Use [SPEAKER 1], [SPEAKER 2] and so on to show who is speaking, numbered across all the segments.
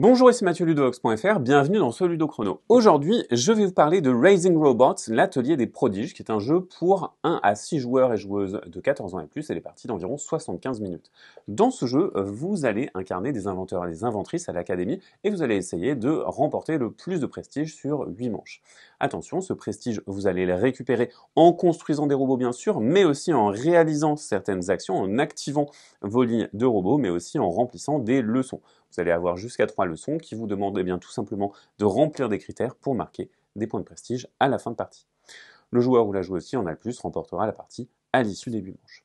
[SPEAKER 1] Bonjour, ici Mathieu Ludovox.fr, bienvenue dans ce Ludo Chrono. Aujourd'hui, je vais vous parler de Raising Robots, l'atelier des prodiges, qui est un jeu pour 1 à 6 joueurs et joueuses de 14 ans et plus, et est parties d'environ 75 minutes. Dans ce jeu, vous allez incarner des inventeurs et des inventrices à l'académie, et vous allez essayer de remporter le plus de prestige sur 8 manches. Attention, ce prestige, vous allez le récupérer en construisant des robots bien sûr, mais aussi en réalisant certaines actions, en activant vos lignes de robots, mais aussi en remplissant des leçons. Vous allez avoir jusqu'à trois leçons qui vous demandent eh bien, tout simplement de remplir des critères pour marquer des points de prestige à la fin de partie. Le joueur ou la joueuse qui en a le plus remportera la partie à l'issue des huit manches.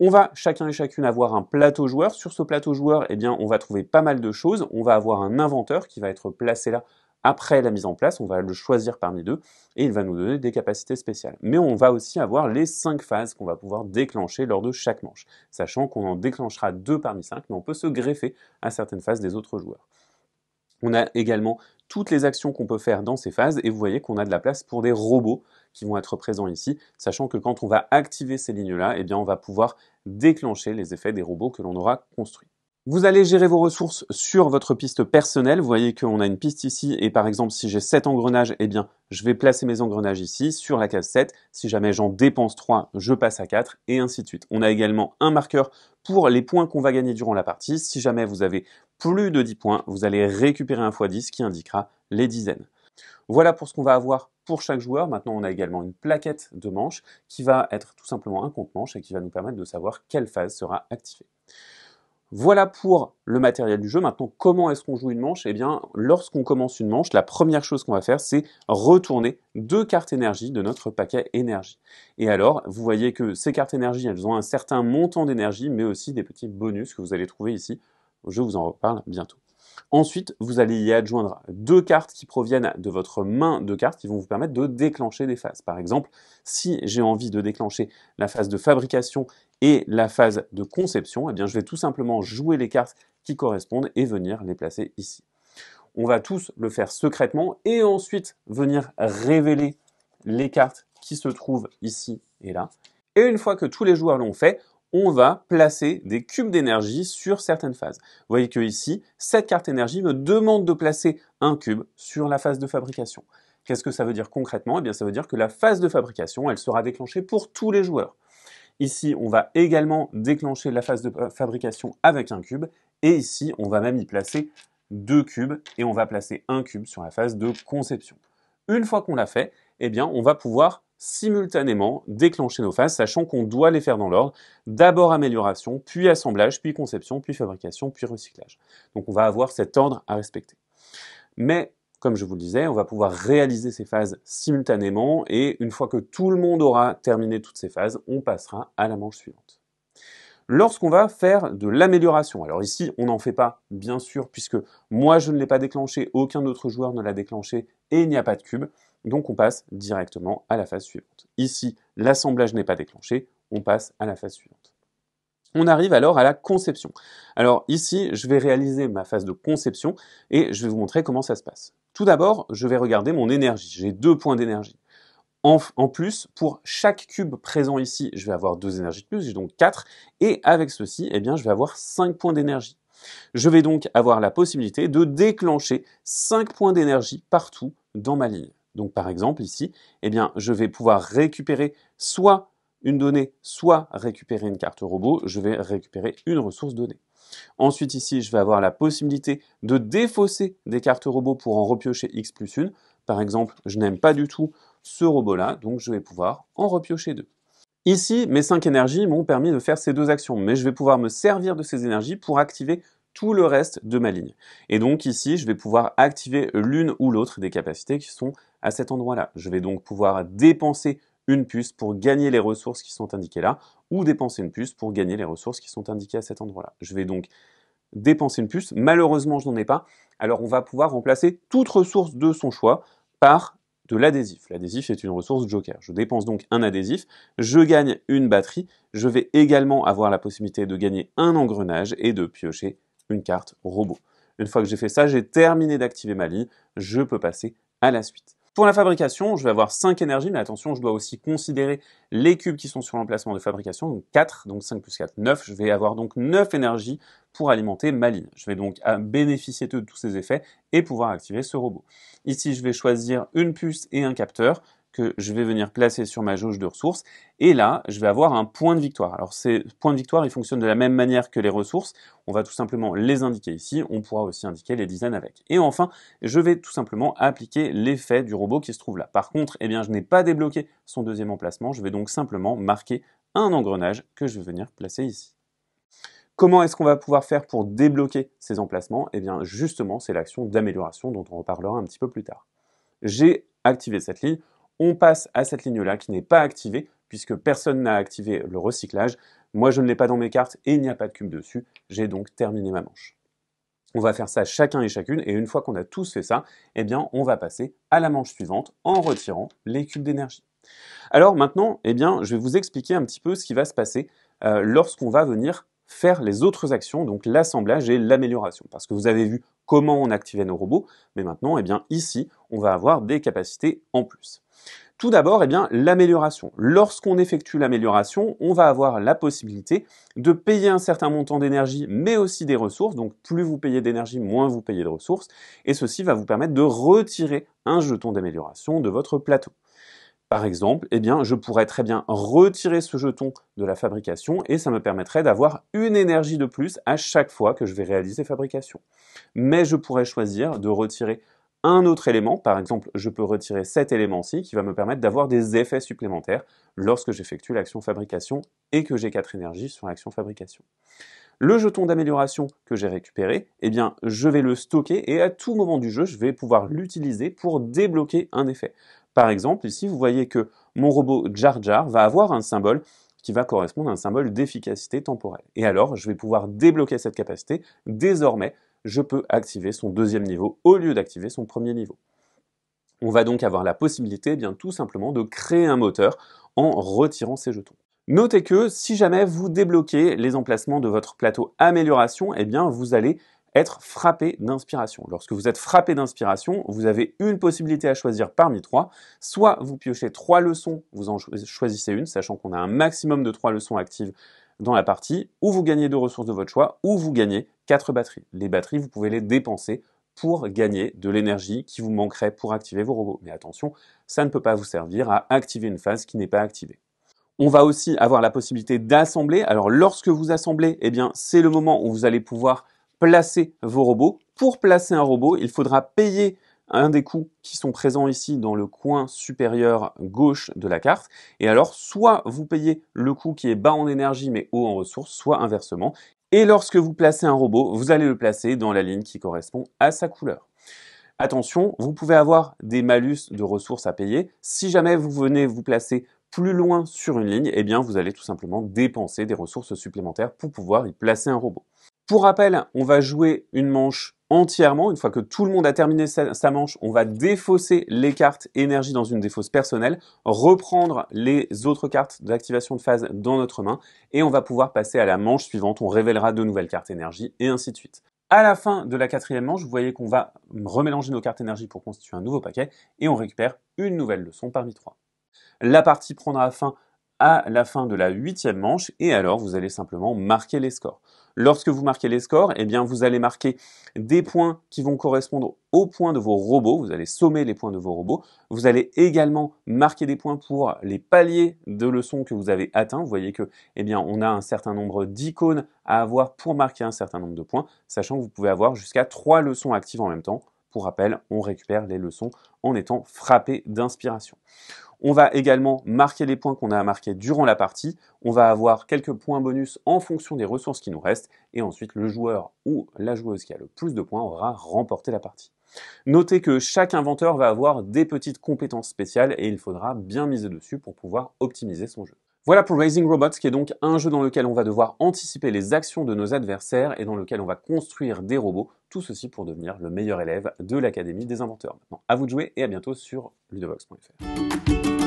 [SPEAKER 1] On va chacun et chacune avoir un plateau joueur. Sur ce plateau joueur, eh bien, on va trouver pas mal de choses. On va avoir un inventeur qui va être placé là après la mise en place, on va le choisir parmi deux et il va nous donner des capacités spéciales. Mais on va aussi avoir les cinq phases qu'on va pouvoir déclencher lors de chaque manche, sachant qu'on en déclenchera deux parmi cinq, mais on peut se greffer à certaines phases des autres joueurs. On a également toutes les actions qu'on peut faire dans ces phases et vous voyez qu'on a de la place pour des robots qui vont être présents ici, sachant que quand on va activer ces lignes-là, eh bien on va pouvoir déclencher les effets des robots que l'on aura construits. Vous allez gérer vos ressources sur votre piste personnelle. Vous voyez qu'on a une piste ici et par exemple si j'ai 7 engrenages, eh bien je vais placer mes engrenages ici sur la case 7. Si jamais j'en dépense 3, je passe à 4 et ainsi de suite. On a également un marqueur pour les points qu'on va gagner durant la partie. Si jamais vous avez plus de 10 points, vous allez récupérer un x10 qui indiquera les dizaines. Voilà pour ce qu'on va avoir pour chaque joueur. Maintenant, on a également une plaquette de manches, qui va être tout simplement un compte-manche et qui va nous permettre de savoir quelle phase sera activée. Voilà pour le matériel du jeu. Maintenant, comment est-ce qu'on joue une manche Eh bien, lorsqu'on commence une manche, la première chose qu'on va faire, c'est retourner deux cartes énergie de notre paquet énergie. Et alors, vous voyez que ces cartes énergie, elles ont un certain montant d'énergie, mais aussi des petits bonus que vous allez trouver ici. Je vous en reparle bientôt. Ensuite, vous allez y adjoindre deux cartes qui proviennent de votre main de cartes qui vont vous permettre de déclencher des phases. Par exemple, si j'ai envie de déclencher la phase de fabrication et la phase de conception, eh bien, je vais tout simplement jouer les cartes qui correspondent et venir les placer ici. On va tous le faire secrètement et ensuite venir révéler les cartes qui se trouvent ici et là. Et une fois que tous les joueurs l'ont fait, on va placer des cubes d'énergie sur certaines phases. Vous voyez que ici, cette carte énergie me demande de placer un cube sur la phase de fabrication. Qu'est-ce que ça veut dire concrètement Eh bien, ça veut dire que la phase de fabrication, elle sera déclenchée pour tous les joueurs. Ici, on va également déclencher la phase de fabrication avec un cube. Et ici, on va même y placer deux cubes et on va placer un cube sur la phase de conception. Une fois qu'on l'a fait, eh bien, on va pouvoir simultanément déclencher nos phases, sachant qu'on doit les faire dans l'ordre. D'abord amélioration, puis assemblage, puis conception, puis fabrication, puis recyclage. Donc on va avoir cet ordre à respecter. Mais comme je vous le disais, on va pouvoir réaliser ces phases simultanément et une fois que tout le monde aura terminé toutes ces phases, on passera à la manche suivante. Lorsqu'on va faire de l'amélioration, alors ici on n'en fait pas bien sûr puisque moi je ne l'ai pas déclenché, aucun autre joueur ne l'a déclenché et il n'y a pas de cube, donc on passe directement à la phase suivante. Ici l'assemblage n'est pas déclenché, on passe à la phase suivante. On arrive alors à la conception. Alors ici, je vais réaliser ma phase de conception et je vais vous montrer comment ça se passe. Tout d'abord, je vais regarder mon énergie. J'ai deux points d'énergie. En, plus, pour chaque cube présent ici, je vais avoir deux énergies de plus, j'ai donc quatre. Et avec ceci, eh bien, je vais avoir cinq points d'énergie. Je vais donc avoir la possibilité de déclencher cinq points d'énergie partout dans ma ligne. Donc par exemple ici, eh bien, je vais pouvoir récupérer soit une donnée, soit récupérer une carte robot, je vais récupérer une ressource donnée. Ensuite ici, je vais avoir la possibilité de défausser des cartes robots pour en repiocher X plus 1. Par exemple, je n'aime pas du tout ce robot-là, donc je vais pouvoir en repiocher deux. Ici, mes 5 énergies m'ont permis de faire ces deux actions, mais je vais pouvoir me servir de ces énergies pour activer tout le reste de ma ligne. Et donc ici, je vais pouvoir activer l'une ou l'autre des capacités qui sont à cet endroit-là. Je vais donc pouvoir dépenser une puce pour gagner les ressources qui sont indiquées là, ou dépenser une puce pour gagner les ressources qui sont indiquées à cet endroit-là. Je vais donc dépenser une puce. Malheureusement, je n'en ai pas. Alors, on va pouvoir remplacer toute ressource de son choix par de l'adhésif. L'adhésif est une ressource joker. Je dépense donc un adhésif, je gagne une batterie, je vais également avoir la possibilité de gagner un engrenage et de piocher une carte robot. Une fois que j'ai fait ça, j'ai terminé d'activer ma ligne, je peux passer à la suite. Pour la fabrication, je vais avoir 5 énergies, mais attention, je dois aussi considérer les cubes qui sont sur l'emplacement de fabrication, donc 4, donc 5 plus 4, 9. Je vais avoir donc 9 énergies pour alimenter ma ligne. Je vais donc euh, bénéficier de tous ces effets et pouvoir activer ce robot. Ici, je vais choisir une puce et un capteur que je vais venir placer sur ma jauge de ressources. Et là, je vais avoir un point de victoire. Alors ces points de victoire, ils fonctionnent de la même manière que les ressources. On va tout simplement les indiquer ici. On pourra aussi indiquer les dizaines avec. Et enfin, je vais tout simplement appliquer l'effet du robot qui se trouve là. Par contre, eh bien, je n'ai pas débloqué son deuxième emplacement. Je vais donc simplement marquer un engrenage que je vais venir placer ici. Comment est-ce qu'on va pouvoir faire pour débloquer ces emplacements Eh bien justement, c'est l'action d'amélioration dont on reparlera un petit peu plus tard. J'ai activé cette ligne on passe à cette ligne-là qui n'est pas activée puisque personne n'a activé le recyclage. Moi, je ne l'ai pas dans mes cartes et il n'y a pas de cube dessus. J'ai donc terminé ma manche. On va faire ça chacun et chacune et une fois qu'on a tous fait ça, eh bien, on va passer à la manche suivante en retirant les cubes d'énergie. Alors maintenant, eh bien, je vais vous expliquer un petit peu ce qui va se passer euh, lorsqu'on va venir faire les autres actions, donc l'assemblage et l'amélioration. Parce que vous avez vu comment on activait nos robots, mais maintenant, eh bien, ici, on va avoir des capacités en plus. Tout d'abord, eh bien, l'amélioration. Lorsqu'on effectue l'amélioration, on va avoir la possibilité de payer un certain montant d'énergie, mais aussi des ressources. Donc, plus vous payez d'énergie, moins vous payez de ressources. Et ceci va vous permettre de retirer un jeton d'amélioration de votre plateau par exemple, eh bien, je pourrais très bien retirer ce jeton de la fabrication et ça me permettrait d'avoir une énergie de plus à chaque fois que je vais réaliser fabrication. Mais je pourrais choisir de retirer un autre élément, par exemple, je peux retirer cet élément-ci qui va me permettre d'avoir des effets supplémentaires lorsque j'effectue l'action fabrication et que j'ai 4 énergies sur l'action fabrication. Le jeton d'amélioration que j'ai récupéré, eh bien, je vais le stocker et à tout moment du jeu, je vais pouvoir l'utiliser pour débloquer un effet. Par exemple, ici, vous voyez que mon robot Jar Jar va avoir un symbole qui va correspondre à un symbole d'efficacité temporelle. Et alors, je vais pouvoir débloquer cette capacité. Désormais, je peux activer son deuxième niveau au lieu d'activer son premier niveau. On va donc avoir la possibilité, eh bien, tout simplement, de créer un moteur en retirant ces jetons. Notez que si jamais vous débloquez les emplacements de votre plateau amélioration, eh bien vous allez être frappé d'inspiration. Lorsque vous êtes frappé d'inspiration, vous avez une possibilité à choisir parmi trois. Soit vous piochez trois leçons, vous en choisissez une, sachant qu'on a un maximum de trois leçons actives dans la partie, ou vous gagnez deux ressources de votre choix, ou vous gagnez quatre batteries. Les batteries, vous pouvez les dépenser pour gagner de l'énergie qui vous manquerait pour activer vos robots. Mais attention, ça ne peut pas vous servir à activer une phase qui n'est pas activée. On va aussi avoir la possibilité d'assembler. Alors lorsque vous assemblez, eh bien c'est le moment où vous allez pouvoir placer vos robots. Pour placer un robot, il faudra payer un des coûts qui sont présents ici dans le coin supérieur gauche de la carte. Et alors, soit vous payez le coût qui est bas en énergie mais haut en ressources, soit inversement. Et lorsque vous placez un robot, vous allez le placer dans la ligne qui correspond à sa couleur. Attention, vous pouvez avoir des malus de ressources à payer. Si jamais vous venez vous placer plus loin sur une ligne, eh bien vous allez tout simplement dépenser des ressources supplémentaires pour pouvoir y placer un robot. Pour rappel, on va jouer une manche entièrement. Une fois que tout le monde a terminé sa, manche, on va défausser les cartes énergie dans une défausse personnelle, reprendre les autres cartes d'activation de phase dans notre main et on va pouvoir passer à la manche suivante. On révélera de nouvelles cartes énergie et ainsi de suite. À la fin de la quatrième manche, vous voyez qu'on va remélanger nos cartes énergie pour constituer un nouveau paquet et on récupère une nouvelle leçon parmi trois. La partie prendra fin à la fin de la huitième manche et alors vous allez simplement marquer les scores. Lorsque vous marquez les scores, eh bien vous allez marquer des points qui vont correspondre aux points de vos robots, vous allez sommer les points de vos robots, vous allez également marquer des points pour les paliers de leçons que vous avez atteints. Vous voyez que eh bien on a un certain nombre d'icônes à avoir pour marquer un certain nombre de points, sachant que vous pouvez avoir jusqu'à trois leçons actives en même temps. Pour rappel, on récupère les leçons en étant frappé d'inspiration. On va également marquer les points qu'on a à marquer durant la partie. On va avoir quelques points bonus en fonction des ressources qui nous restent. Et ensuite, le joueur ou la joueuse qui a le plus de points aura remporté la partie. Notez que chaque inventeur va avoir des petites compétences spéciales et il faudra bien miser dessus pour pouvoir optimiser son jeu. Voilà pour Raising Robots, qui est donc un jeu dans lequel on va devoir anticiper les actions de nos adversaires et dans lequel on va construire des robots, tout ceci pour devenir le meilleur élève de l'Académie des inventeurs. Maintenant, à vous de jouer et à bientôt sur ludovox.fr.